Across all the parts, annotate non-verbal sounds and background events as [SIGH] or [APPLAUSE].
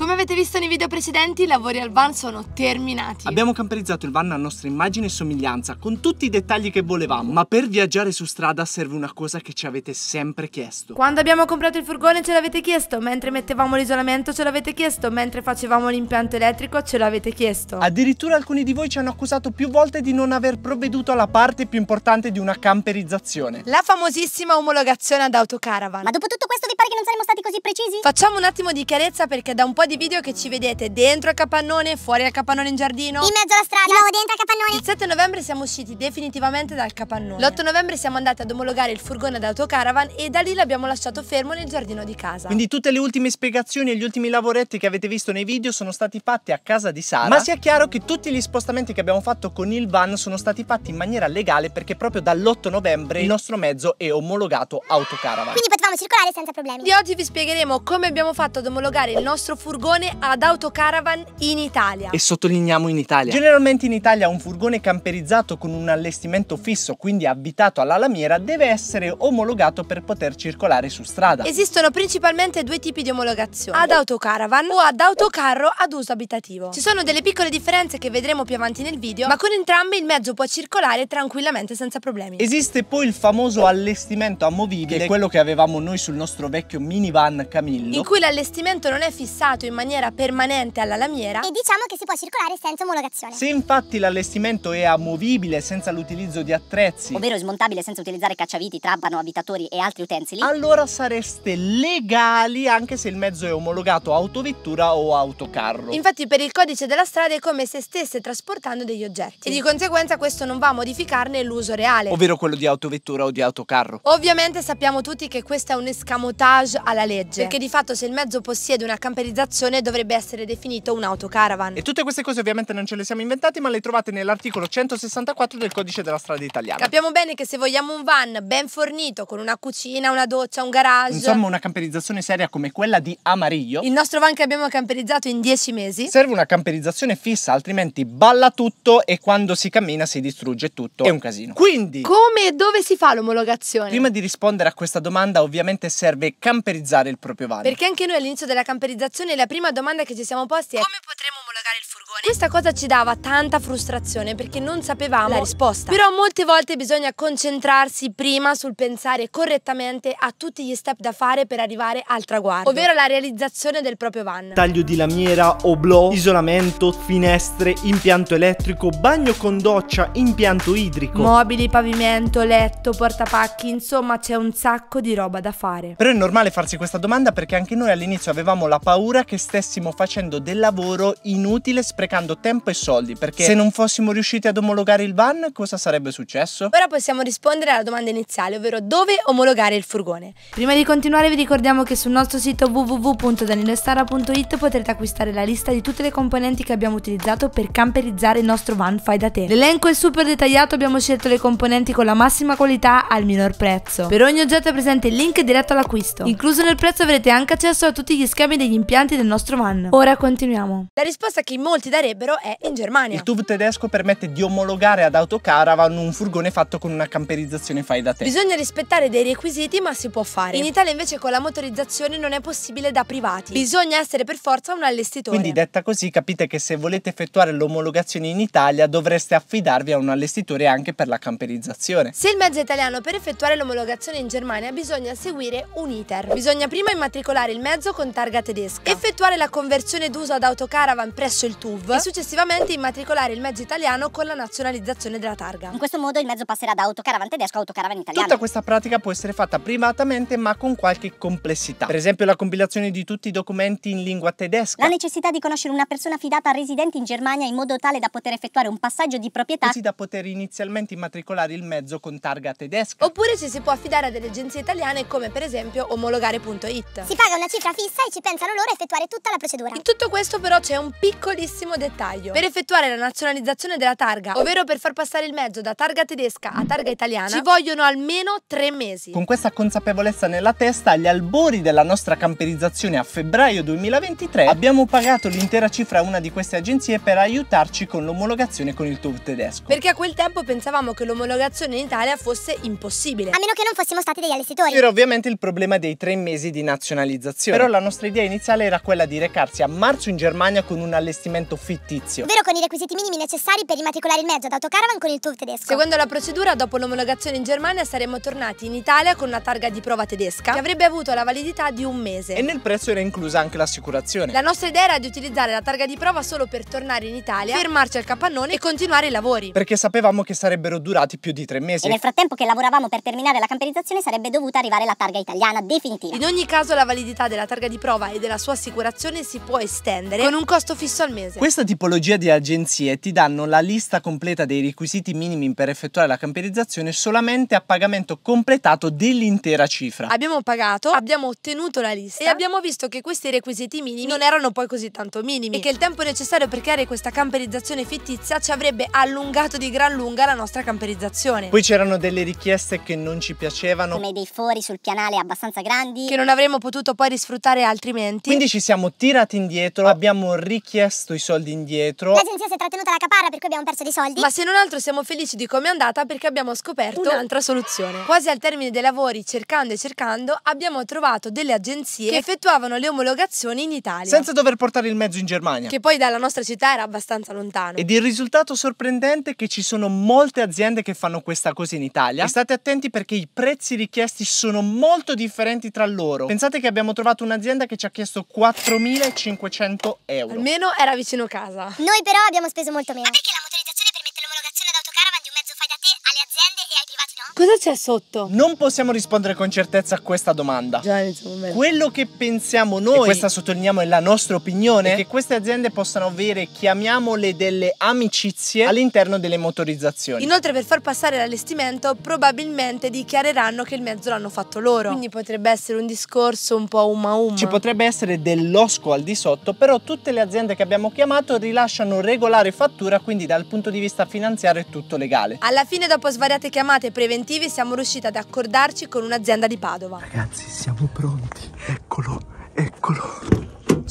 Come avete visto nei video precedenti, i lavori al van sono terminati. Abbiamo camperizzato il van a nostra immagine e somiglianza, con tutti i dettagli che volevamo. Ma per viaggiare su strada serve una cosa che ci avete sempre chiesto. Quando abbiamo comprato il furgone ce l'avete chiesto, mentre mettevamo l'isolamento ce l'avete chiesto, mentre facevamo l'impianto elettrico ce l'avete chiesto. Addirittura alcuni di voi ci hanno accusato più volte di non aver provveduto alla parte più importante di una camperizzazione. La famosissima omologazione ad autocaravan. Ma dopo tutto questo vi pare che non saremmo stati così precisi? Facciamo un attimo di chiarezza perché da un po' di di video che ci vedete dentro al capannone, fuori al capannone in giardino. In mezzo alla strada. Di nuovo dentro al capannone. Il 7 novembre siamo usciti definitivamente dal capannone. L'8 novembre siamo andati ad omologare il furgone ad autocaravan e da lì l'abbiamo lasciato fermo nel giardino di casa. Quindi tutte le ultime spiegazioni e gli ultimi lavoretti che avete visto nei video sono stati fatti a casa di Sara. Ma sia chiaro che tutti gli spostamenti che abbiamo fatto con il van sono stati fatti in maniera legale perché proprio dall'8 novembre il nostro mezzo è omologato autocaravan. Quindi possiamo circolare senza problemi. Di oggi vi spiegheremo come abbiamo fatto ad omologare il nostro furgone ad autocaravan in Italia. E sottolineiamo in Italia. Generalmente in Italia un furgone camperizzato con un allestimento fisso, quindi abitato alla lamiera, deve essere omologato per poter circolare su strada. Esistono principalmente due tipi di omologazione, ad autocaravan o ad autocarro ad uso abitativo. Ci sono delle piccole differenze che vedremo più avanti nel video, ma con entrambi il mezzo può circolare tranquillamente senza problemi. Esiste poi il famoso allestimento amovibile, che è quello che avevamo noi sul nostro vecchio minivan Camillo. In cui l'allestimento non è fissato in maniera permanente alla lamiera. E diciamo che si può circolare senza omologazione. Se infatti l'allestimento è amovibile senza l'utilizzo di attrezzi. Ovvero smontabile senza utilizzare cacciaviti, trabano, abitatori e altri utensili. Allora sareste legali anche se il mezzo è omologato autovettura o autocarro. Infatti per il codice della strada è come se stesse trasportando degli oggetti. E di conseguenza questo non va a modificarne l'uso reale. Ovvero quello di autovettura o di autocarro. Ovviamente sappiamo tutti che questo questo è un escamotage alla legge, perché di fatto se il mezzo possiede una camperizzazione dovrebbe essere definito un autocaravan. E tutte queste cose ovviamente non ce le siamo inventate, ma le trovate nell'articolo 164 del codice della strada italiana. Capiamo bene che se vogliamo un van ben fornito, con una cucina, una doccia, un garage... Insomma una camperizzazione seria come quella di Amarillo. Il nostro van che abbiamo camperizzato in 10 mesi. Serve una camperizzazione fissa, altrimenti balla tutto e quando si cammina si distrugge tutto. È un casino. Quindi... Come e dove si fa l'omologazione? Prima di rispondere a questa domanda ovviamente ovviamente serve camperizzare il proprio vano. Perché anche noi all'inizio della camperizzazione la prima domanda che ci siamo posti è come potremo cagare il furgone. Questa cosa ci dava tanta frustrazione perché non sapevamo la risposta. Però molte volte bisogna concentrarsi prima sul pensare correttamente a tutti gli step da fare per arrivare al traguardo, ovvero la realizzazione del proprio van. Taglio di lamiera, oblò, isolamento, finestre, impianto elettrico, bagno con doccia, impianto idrico. Mobili, pavimento, letto, portapacchi, insomma c'è un sacco di roba da fare. Però è normale farsi questa domanda perché anche noi all'inizio avevamo la paura che stessimo facendo del lavoro in un inutile sprecando tempo e soldi perché se non fossimo riusciti ad omologare il van cosa sarebbe successo? Ora possiamo rispondere alla domanda iniziale ovvero dove omologare il furgone. Prima di continuare vi ricordiamo che sul nostro sito www.danilestara.it potrete acquistare la lista di tutte le componenti che abbiamo utilizzato per camperizzare il nostro van fai da te. L'elenco è super dettagliato, abbiamo scelto le componenti con la massima qualità al minor prezzo. Per ogni oggetto è presente il link diretto all'acquisto. Incluso nel prezzo avrete anche accesso a tutti gli schemi degli impianti del nostro van. Ora continuiamo. La risposta risposta che molti darebbero è in Germania. Il tubo tedesco permette di omologare ad autocaravan un furgone fatto con una camperizzazione fai da te. Bisogna rispettare dei requisiti, ma si può fare. In Italia invece con la motorizzazione non è possibile da privati. Bisogna essere per forza un allestitore. Quindi detta così capite che se volete effettuare l'omologazione in Italia dovreste affidarvi a un allestitore anche per la camperizzazione. Se il mezzo italiano per effettuare l'omologazione in Germania bisogna seguire un iter. Bisogna prima immatricolare il mezzo con targa tedesca, effettuare la conversione d'uso ad autocaravan presso il TUV e successivamente immatricolare il mezzo italiano con la nazionalizzazione della targa. In questo modo il mezzo passerà da autocaravan tedesco a autocaravan italiano. Tutta questa pratica può essere fatta privatamente ma con qualche complessità. Per esempio la compilazione di tutti i documenti in lingua tedesca. La necessità di conoscere una persona fidata residente in Germania in modo tale da poter effettuare un passaggio di proprietà. Così da poter inizialmente immatricolare il mezzo con targa tedesca. Oppure se si può affidare a delle agenzie italiane come per esempio omologare.it. Si paga una cifra fissa e ci pensano loro a effettuare tutta la procedura. In tutto questo però c'è un piccolo piccolissimo dettaglio. Per effettuare la nazionalizzazione della targa, ovvero per far passare il mezzo da targa tedesca a targa italiana, ci vogliono almeno tre mesi. Con questa consapevolezza nella testa, agli albori della nostra camperizzazione a febbraio 2023, abbiamo pagato l'intera cifra a una di queste agenzie per aiutarci con l'omologazione con il TUV tedesco. Perché a quel tempo pensavamo che l'omologazione in Italia fosse impossibile. A meno che non fossimo stati degli allestitori. C'era ovviamente il problema dei tre mesi di nazionalizzazione. Però la nostra idea iniziale era quella di recarsi a marzo in Germania con una allestimento fittizio. Ovvero con i requisiti minimi necessari per immatricolare il mezzo ad autocaravan con il tour tedesco. Secondo la procedura, dopo l'omologazione in Germania saremmo tornati in Italia con una targa di prova tedesca che avrebbe avuto la validità di un mese. E nel prezzo era inclusa anche l'assicurazione. La nostra idea era di utilizzare la targa di prova solo per tornare in Italia, fermarci al capannone e continuare i lavori. Perché sapevamo che sarebbero durati più di tre mesi. E nel frattempo che lavoravamo per terminare la camperizzazione sarebbe dovuta arrivare la targa italiana definitiva. In ogni caso la validità della targa di prova e della sua assicurazione si può estendere con un costo fisso fisso al mese. Questa tipologia di agenzie ti danno la lista completa dei requisiti minimi per effettuare la camperizzazione solamente a pagamento completato dell'intera cifra. Abbiamo pagato, abbiamo ottenuto la lista e abbiamo visto che questi requisiti minimi non erano poi così tanto minimi e che il tempo necessario per creare questa camperizzazione fittizia ci avrebbe allungato di gran lunga la nostra camperizzazione. Poi c'erano delle richieste che non ci piacevano, come dei fori sul pianale abbastanza grandi, che non avremmo potuto poi risfruttare altrimenti. Quindi ci siamo tirati indietro, abbiamo richiesto chiesto i soldi indietro. L'agenzia si è trattenuta la caparra per cui abbiamo perso dei soldi. Ma se non altro siamo felici di come è andata perché abbiamo scoperto un'altra soluzione. Quasi al termine dei lavori, cercando e cercando, abbiamo trovato delle agenzie che effettuavano le omologazioni in Italia. Senza dover portare il mezzo in Germania. Che poi dalla nostra città era abbastanza lontano. Ed il risultato sorprendente è che ci sono molte aziende che fanno questa cosa in Italia. E state attenti perché i prezzi richiesti sono molto differenti tra loro. Pensate che abbiamo trovato un'azienda che ci ha chiesto 4.500 euro. Almeno era vicino casa. Noi però abbiamo speso molto meno. Ma perché la motorizzazione? Cosa c'è sotto? Non possiamo rispondere con certezza a questa domanda. Già, insomma. Quello che pensiamo noi, e questa sottolineiamo è la nostra opinione, è che queste aziende possano avere, chiamiamole, delle amicizie all'interno delle motorizzazioni. Inoltre per far passare l'allestimento probabilmente dichiareranno che il mezzo l'hanno fatto loro. Quindi potrebbe essere un discorso un po' umma umma. Ci potrebbe essere dell'osco al di sotto, però tutte le aziende che abbiamo chiamato rilasciano regolare fattura, quindi dal punto di vista finanziario è tutto legale. Alla fine dopo svariate chiamate preventive tentativi siamo riusciti ad accordarci con un'azienda di Padova. Ragazzi, siamo pronti. Eccolo, eccolo.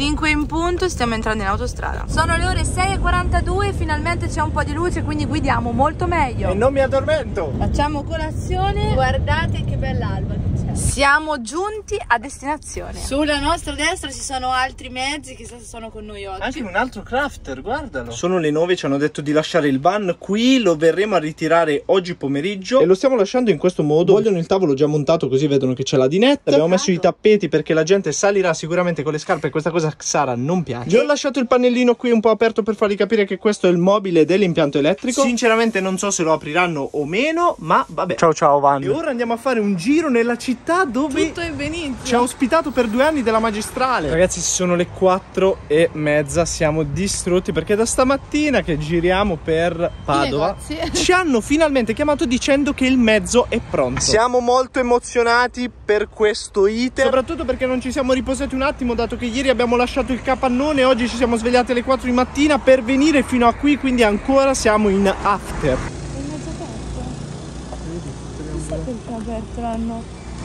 5 in punto stiamo entrando in autostrada. Sono le ore 6.42 finalmente c'è un po' di luce, quindi guidiamo molto meglio. E non mi addormento. Facciamo colazione. Guardate che bell'alba Siamo giunti a destinazione. Sulla nostra destra ci sono altri mezzi, chissà se sono con noi oggi. Anche un altro crafter, guardalo. Sono le 9, ci hanno detto di lasciare il van qui, lo verremo a ritirare oggi pomeriggio. E lo stiamo lasciando in questo modo. Vogliono il tavolo già montato così vedono che c'è la dinetta. Abbiamo messo esatto. i tappeti perché la gente salirà sicuramente con le scarpe e questa cosa cosa Sara non piace. Gli ho lasciato il pannellino qui un po' aperto per fargli capire che questo è il mobile dell'impianto elettrico. Sinceramente non so se lo apriranno o meno, ma vabbè. Ciao ciao Vanni. E ora andiamo a fare un giro nella città dove Tutto è benissimo. ci ha ospitato per due anni della magistrale. Ragazzi, ci sono le quattro e mezza, siamo distrutti perché da stamattina che giriamo per Padova [LAUGHS] ci hanno finalmente chiamato dicendo che il mezzo è pronto. Siamo molto emozionati per questo iter, soprattutto perché non ci siamo riposati un attimo dato che ieri abbiamo lasciato il capannone, oggi ci siamo svegliati alle 4 di mattina per venire fino a qui, quindi ancora siamo in after. È mezzo aperto. Vedi, perché è aperto la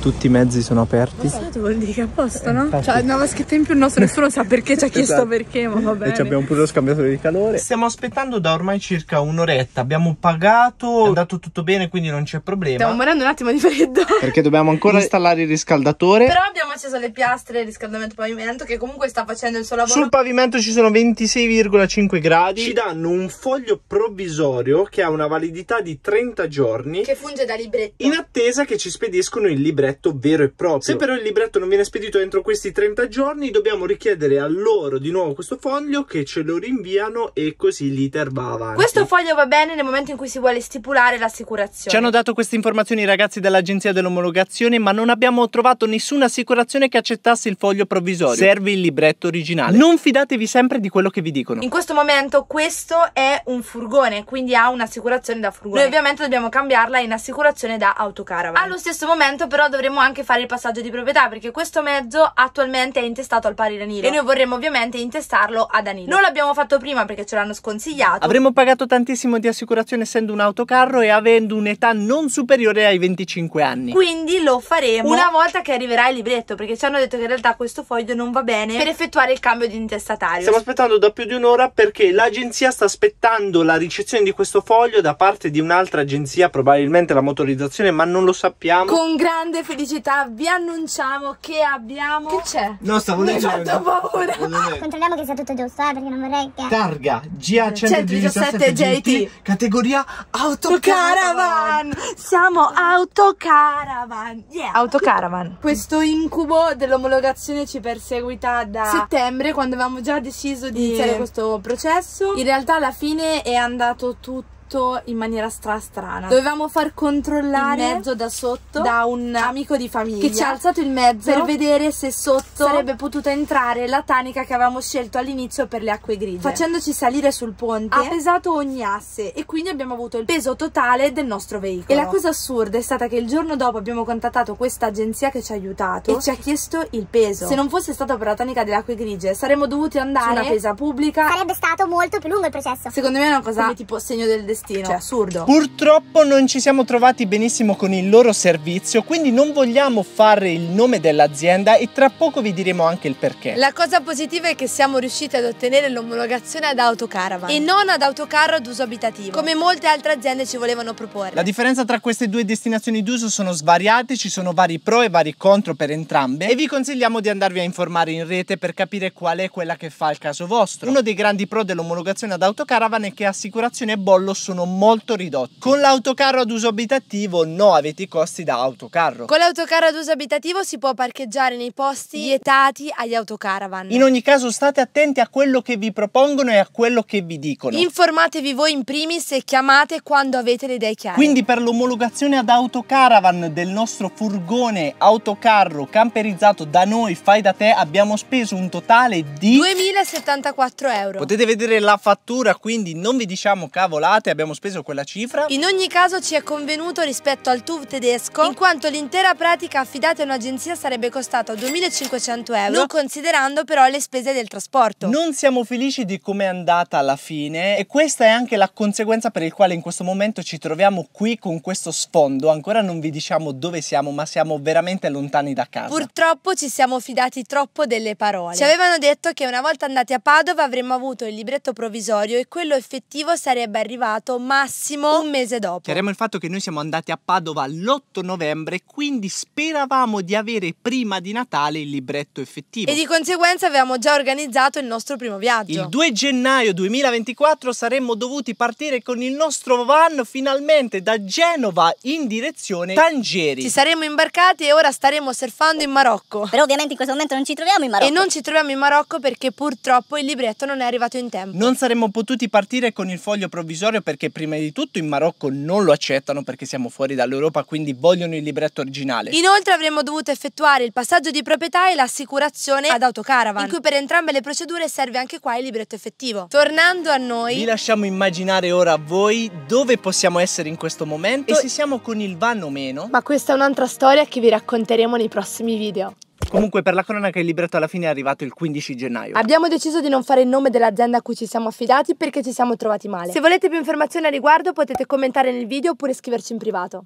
tutti i mezzi sono aperti. Questo vuol dire che è a posto, no? Infatti. Cioè, una scritto in più il nostro, nessuno sa perché ci ha chiesto esatto. perché, ma va bene. E ci abbiamo pure lo scambiatore di calore. Stiamo aspettando da ormai circa un'oretta. Abbiamo pagato, è andato tutto bene, quindi non c'è problema. Stiamo morendo un attimo di freddo. Perché dobbiamo ancora installare il riscaldatore. Però abbiamo acceso le piastre, il riscaldamento pavimento, che comunque sta facendo il suo lavoro. Sul pavimento ci sono 26,5 gradi. Ci danno un foglio provvisorio che ha una validità di 30 giorni. Che funge da libretto. In attesa che ci spediscono il libretto libretto vero e proprio. Se però il libretto non viene spedito entro questi 30 giorni, dobbiamo richiedere a loro di nuovo questo foglio che ce lo rinviano e così l'iter va avanti. Questo foglio va bene nel momento in cui si vuole stipulare l'assicurazione. Ci hanno dato queste informazioni i ragazzi dell'agenzia dell'omologazione, ma non abbiamo trovato nessuna assicurazione che accettasse il foglio provvisorio. Serve il libretto originale. Non fidatevi sempre di quello che vi dicono. In questo momento questo è un furgone, quindi ha un'assicurazione da furgone. Noi ovviamente dobbiamo cambiarla in assicurazione da autocaravan. Allo stesso momento però dovremmo anche fare il passaggio di proprietà perché questo mezzo attualmente è intestato al pari Danilo e noi vorremmo ovviamente intestarlo a Danilo. Non l'abbiamo fatto prima perché ce l'hanno sconsigliato. Avremmo pagato tantissimo di assicurazione essendo un autocarro e avendo un'età non superiore ai 25 anni. Quindi lo faremo una volta che arriverà il libretto perché ci hanno detto che in realtà questo foglio non va bene per effettuare il cambio di intestatario. Stiamo aspettando da più di un'ora perché l'agenzia sta aspettando la ricezione di questo foglio da parte di un'altra agenzia, probabilmente la motorizzazione, ma non lo sappiamo. Con grande felicità vi annunciamo che abbiamo... Che c'è? No, stavo leggendo. Mi ho paura. Controlliamo che sia tutto giusto, eh, perché non vorrei che... Targa GA117JT, categoria Autocaravan. Siamo Autocaravan. Yeah. Autocaravan. Questo incubo dell'omologazione ci perseguita da settembre, quando avevamo già deciso di iniziare questo processo. In realtà alla fine è andato tutto fatto in maniera stra strana. Dovevamo far controllare il mezzo da sotto da un amico di famiglia che ci ha alzato il mezzo per vedere se sotto sarebbe potuta entrare la tanica che avevamo scelto all'inizio per le acque grigie. Facendoci salire sul ponte ha pesato ogni asse e quindi abbiamo avuto il peso totale del nostro veicolo. E la cosa assurda è stata che il giorno dopo abbiamo contattato questa agenzia che ci ha aiutato e ci ha chiesto il peso. Se non fosse stato per la tanica delle acque grigie saremmo dovuti andare su una pesa pubblica. Sarebbe stato molto più lungo il processo. Secondo me è una cosa come tipo segno del destino listino, cioè assurdo. Purtroppo non ci siamo trovati benissimo con il loro servizio, quindi non vogliamo fare il nome dell'azienda e tra poco vi diremo anche il perché. La cosa positiva è che siamo riusciti ad ottenere l'omologazione ad autocaravan e non ad autocarro ad uso abitativo, come molte altre aziende ci volevano proporre. La differenza tra queste due destinazioni d'uso sono svariate, ci sono vari pro e vari contro per entrambe e vi consigliamo di andarvi a informare in rete per capire qual è quella che fa il caso vostro. Uno dei grandi pro dell'omologazione ad autocaravan è che assicurazione e bollo sono sono molto ridotti. Con l'autocarro ad uso abitativo no, avete i costi da autocarro. Con l'autocarro ad uso abitativo si può parcheggiare nei posti vietati agli autocaravan. In ogni caso state attenti a quello che vi propongono e a quello che vi dicono. Informatevi voi in primis e chiamate quando avete le idee chiare. Quindi per l'omologazione ad autocaravan del nostro furgone autocarro camperizzato da noi fai da te abbiamo speso un totale di 2074 euro. Potete vedere la fattura quindi non vi diciamo cavolate abbiamo speso quella cifra. In ogni caso ci è convenuto rispetto al TUV tedesco, in quanto l'intera pratica affidata a un'agenzia sarebbe costata 2.500 euro, non considerando però le spese del trasporto. Non siamo felici di come è andata alla fine e questa è anche la conseguenza per il quale in questo momento ci troviamo qui con questo sfondo. Ancora non vi diciamo dove siamo, ma siamo veramente lontani da casa. Purtroppo ci siamo fidati troppo delle parole. Ci avevano detto che una volta andati a Padova avremmo avuto il libretto provvisorio e quello effettivo sarebbe arrivato stato massimo un mese dopo. Chiariamo il fatto che noi siamo andati a Padova l'8 novembre, quindi speravamo di avere prima di Natale il libretto effettivo. E di conseguenza avevamo già organizzato il nostro primo viaggio. Il 2 gennaio 2024 saremmo dovuti partire con il nostro van finalmente da Genova in direzione Tangeri. Ci saremmo imbarcati e ora staremo surfando in Marocco. Però ovviamente in questo momento non ci troviamo in Marocco. E non ci troviamo in Marocco perché purtroppo il libretto non è arrivato in tempo. Non saremmo potuti partire con il foglio provvisorio perché perché prima di tutto in Marocco non lo accettano perché siamo fuori dall'Europa, quindi vogliono il libretto originale. Inoltre avremmo dovuto effettuare il passaggio di proprietà e l'assicurazione ad Autocaravan, in cui per entrambe le procedure serve anche qua il libretto effettivo. Tornando a noi... Vi lasciamo immaginare ora voi dove possiamo essere in questo momento e se siamo con il van o meno. Ma questa è un'altra storia che vi racconteremo nei prossimi video. Comunque per la cronaca il libretto alla fine è arrivato il 15 gennaio. Abbiamo deciso di non fare il nome dell'azienda a cui ci siamo affidati perché ci siamo trovati male. Se volete più informazioni a riguardo potete commentare nel video oppure scriverci in privato.